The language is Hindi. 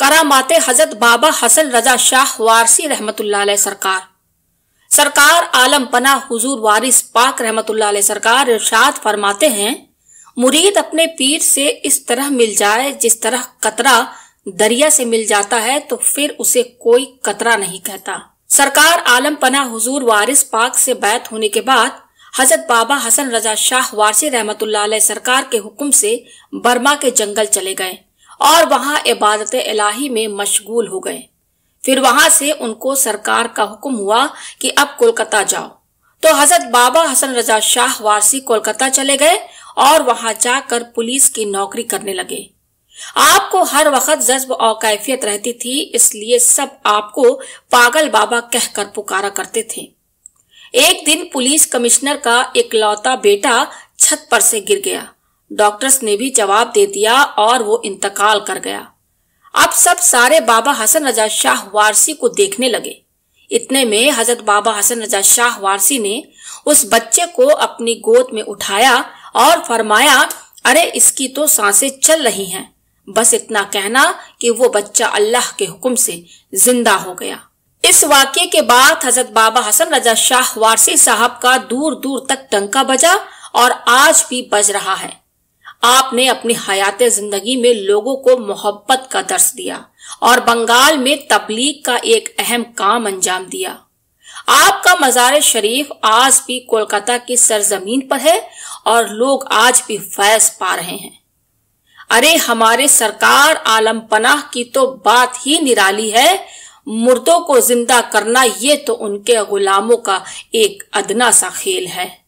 करामाते हजरत बाबा हसन रजा शाह वारसी रहमतुल्लाह सरकार सरकार आलम पना हुजूर वारिस पाक रहमतुल्लाह सरकार इरशाद फरमाते हैं मुरीद अपने पीर से इस तरह मिल जाए जिस तरह कतरा दरिया से मिल जाता है तो फिर उसे कोई कतरा नहीं कहता सरकार आलम पना हजूर वारिस पाक से बैत होने के बाद हजरत बाबा हसन रजा शाह वारसी रहमतुल्लाह सरकार के हुक्म से बर्मा के जंगल चले गए और वहां इबादत इलाही में मशगूल हो गए फिर वहां से उनको सरकार का हुक्म हुआ कि अब कोलकाता जाओ तो हजरत बाबा हसन रजा शाह वारसी कोलकाता चले गए और वहां जाकर पुलिस की नौकरी करने लगे आपको हर वक्त जज्ब और कैफियत रहती थी इसलिए सब आपको पागल बाबा कहकर पुकारा करते थे एक दिन पुलिस कमिश्नर का इकलौता बेटा छत पर से गिर गया डॉक्टर्स ने भी जवाब दे दिया और वो इंतकाल कर गया अब सब सारे बाबा हसन रजा शाह वारसी को देखने लगे इतने में हजरत बाबा हसन रजा शाह वारसी ने उस बच्चे को अपनी गोद में उठाया और फरमाया अरे इसकी तो सांसें चल रही हैं बस इतना कहना कि वो बच्चा अल्लाह के हुक्म से जिंदा हो गया इस वाक्य के बाद हजरत बाबा हसन रजा शाह वारसी साहब का दूर दूर तक टंका बजा और आज भी बज रहा है आपने अपनी हयात जिंदगी में लोगों को मोहब्बत का दर्श दिया और बंगाल में तबलीग का एक अहम काम अंजाम दिया आपका मजार शरीफ आज भी कोलकाता की सरजमीन पर है और लोग आज भी फैज पा रहे हैं अरे हमारे सरकार आलम पनाह की तो बात ही निराली है मुर्दों को जिंदा करना ये तो उनके गुलामों का एक अदना सा खेल है